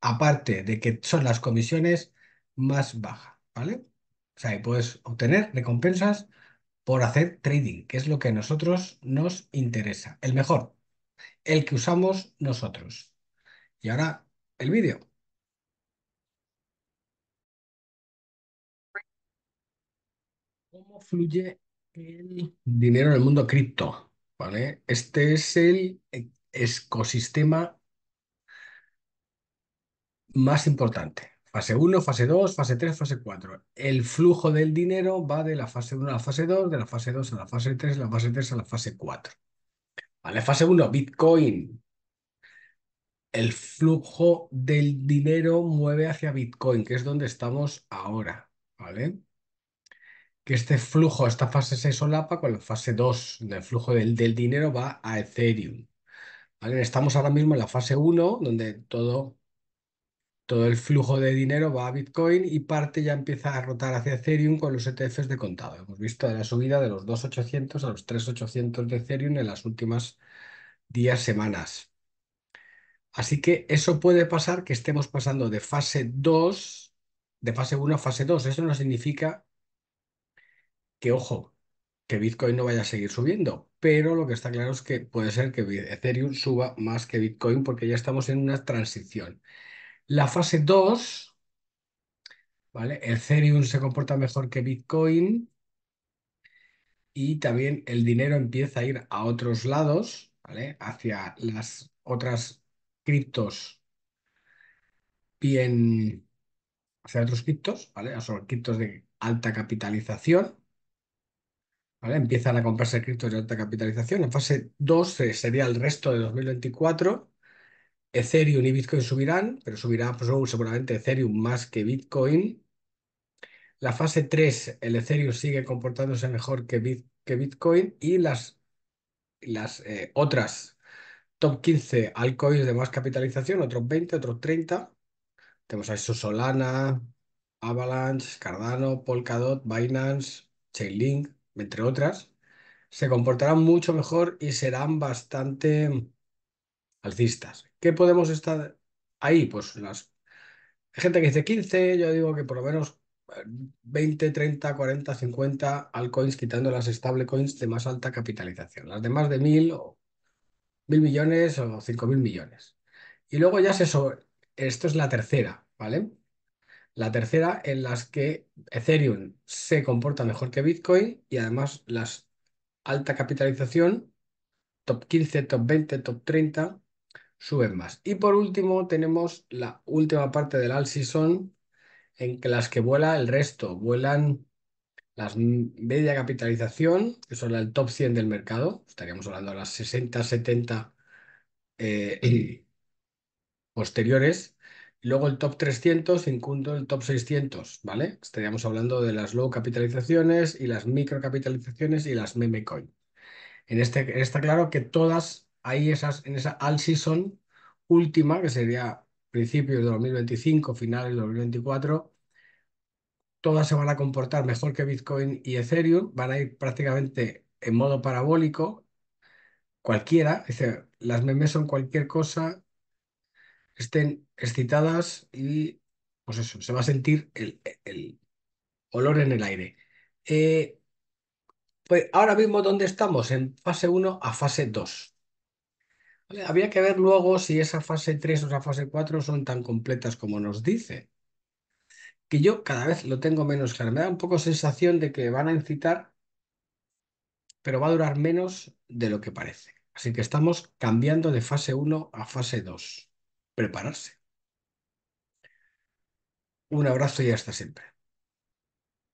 aparte de que son las comisiones más bajas, ¿vale? O sea, puedes obtener recompensas por hacer trading, que es lo que a nosotros nos interesa, el mejor, el que usamos nosotros. Y ahora el vídeo. ¿Cómo fluye el dinero en el mundo cripto? ¿Vale? Este es el ecosistema más importante. Fase 1, fase 2, fase 3, fase 4. El flujo del dinero va de la fase 1 a la fase 2, de la fase 2 a la fase 3, de la fase 3 a la fase 4. Vale, fase 1, Bitcoin. El flujo del dinero mueve hacia Bitcoin, que es donde estamos ahora. ¿Vale? Que este flujo, esta fase se solapa con la fase 2. del flujo del, del dinero va a Ethereum. ¿Vale? Estamos ahora mismo en la fase 1, donde todo todo el flujo de dinero va a Bitcoin y parte ya empieza a rotar hacia Ethereum con los ETFs de contado. Hemos visto la subida de los 2.800 a los 3.800 de Ethereum en las últimas días, semanas. Así que eso puede pasar que estemos pasando de fase 2, de fase 1 a fase 2. Eso no significa que, ojo, que Bitcoin no vaya a seguir subiendo, pero lo que está claro es que puede ser que Ethereum suba más que Bitcoin porque ya estamos en una transición. La fase 2, ¿vale? Ethereum se comporta mejor que Bitcoin y también el dinero empieza a ir a otros lados, ¿vale? Hacia las otras criptos bien hacia otros criptos, ¿vale? son criptos de alta capitalización, ¿vale? Empiezan a comprarse criptos de alta capitalización. En fase 2 eh, sería el resto de 2024 Ethereum y Bitcoin subirán, pero subirá pues, oh, seguramente Ethereum más que Bitcoin. La fase 3, el Ethereum sigue comportándose mejor que, Bitcoin y las, eh, otras top 15 altcoins de más capitalización, otros 20, otros 30. Tenemos a eso Solana, Avalanche, Cardano, Polkadot, Binance, Chainlink, entre otras. Se comportarán mucho mejor y serán bastante alcistas. ¿Qué podemos estar ahí? Pues las gente que dice 15, yo digo que por lo menos 20, 30, 40, 50 altcoins, quitando las stablecoins de más alta capitalización, las de más de mil o mil millones o cinco mil millones. Y luego ya se sobre... Esto es la tercera, ¿vale? La tercera en las que Ethereum se comporta mejor que Bitcoin y además las alta capitalización, top 15, top 20, top 30, suben más. Y por último, tenemos la última parte del all season en las que vuela el resto. Vuelan las media capitalización, que son el top 100 del mercado. Estaríamos hablando de las 60, 70 eh, posteriores. Luego el top 300, incluso el top 600, ¿vale? Estaríamos hablando de las low capitalizaciones y las micro capitalizaciones y las meme coin. En este, está claro que todas ahí esas, en esa all season última, que sería principios de 2025, finales de 2024, todas se van a comportar mejor que Bitcoin y Ethereum, van a ir prácticamente en modo parabólico, cualquiera, dice, las memes son cualquier cosa, estén excitadas y pues eso, se va a sentir el, olor en el aire. Eh, pues ahora mismo, ¿dónde estamos? En fase 1 a fase 2. Había que ver luego si esa fase 3 o esa fase 4 son tan completas como nos dice. Que yo cada vez lo tengo menos claro. Me da un poco sensación de que van a incitar, pero va a durar menos de lo que parece. Así que estamos cambiando de fase 1 a fase 2. Prepararse. Un abrazo y hasta siempre.